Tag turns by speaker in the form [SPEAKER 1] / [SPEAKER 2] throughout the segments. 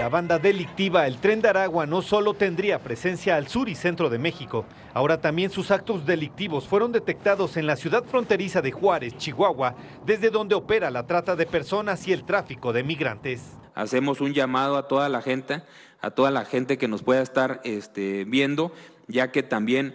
[SPEAKER 1] La banda delictiva El Tren de Aragua no solo tendría presencia al sur y centro de México, ahora también sus actos delictivos fueron detectados en la
[SPEAKER 2] ciudad fronteriza de Juárez, Chihuahua, desde donde opera la trata de personas y el tráfico de migrantes. Hacemos un llamado a toda la gente, a toda la gente que nos pueda estar este, viendo, ya que también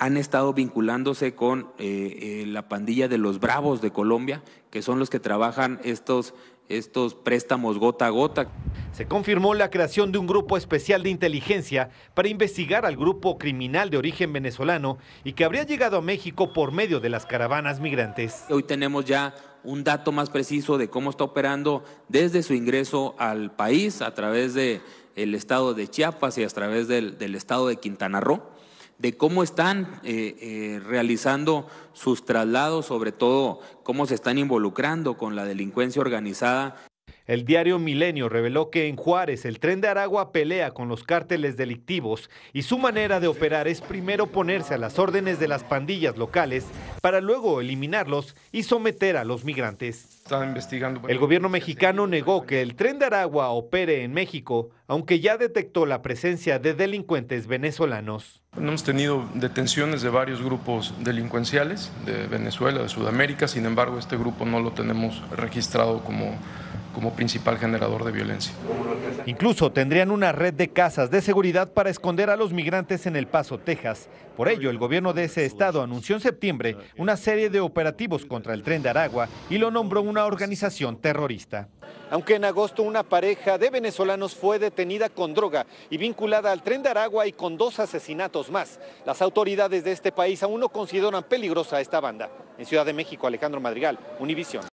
[SPEAKER 2] han estado vinculándose con eh, eh, la pandilla de los Bravos de Colombia, que son los que trabajan estos, estos préstamos gota a gota. Se confirmó la creación de un grupo especial de inteligencia para investigar al grupo criminal de origen venezolano y que habría llegado a México por medio de las caravanas migrantes. Hoy tenemos ya un dato más preciso de cómo está operando desde su ingreso al país a través del estado de Chiapas y a través del estado de Quintana Roo de cómo están eh, eh, realizando sus traslados, sobre todo cómo se están involucrando con la delincuencia organizada el diario Milenio reveló que en Juárez el tren de Aragua pelea con los cárteles delictivos
[SPEAKER 1] y su manera de operar es primero ponerse a las órdenes de las pandillas locales para luego eliminarlos y someter a los migrantes. El gobierno mexicano negó que el tren de Aragua opere en México, aunque ya detectó la presencia de delincuentes venezolanos.
[SPEAKER 2] Hemos tenido detenciones de varios grupos delincuenciales de Venezuela, de Sudamérica, sin embargo este grupo no lo tenemos registrado como como
[SPEAKER 1] principal generador de violencia. Incluso tendrían una red de casas de seguridad para esconder a los migrantes en El Paso, Texas. Por ello, el gobierno de ese estado anunció en septiembre una serie de operativos contra el tren de Aragua y lo nombró una organización terrorista. Aunque en agosto una pareja de venezolanos fue detenida con droga y vinculada al tren de Aragua y con dos asesinatos más, las autoridades de este país aún no consideran peligrosa esta banda. En Ciudad de México, Alejandro Madrigal, Univisión.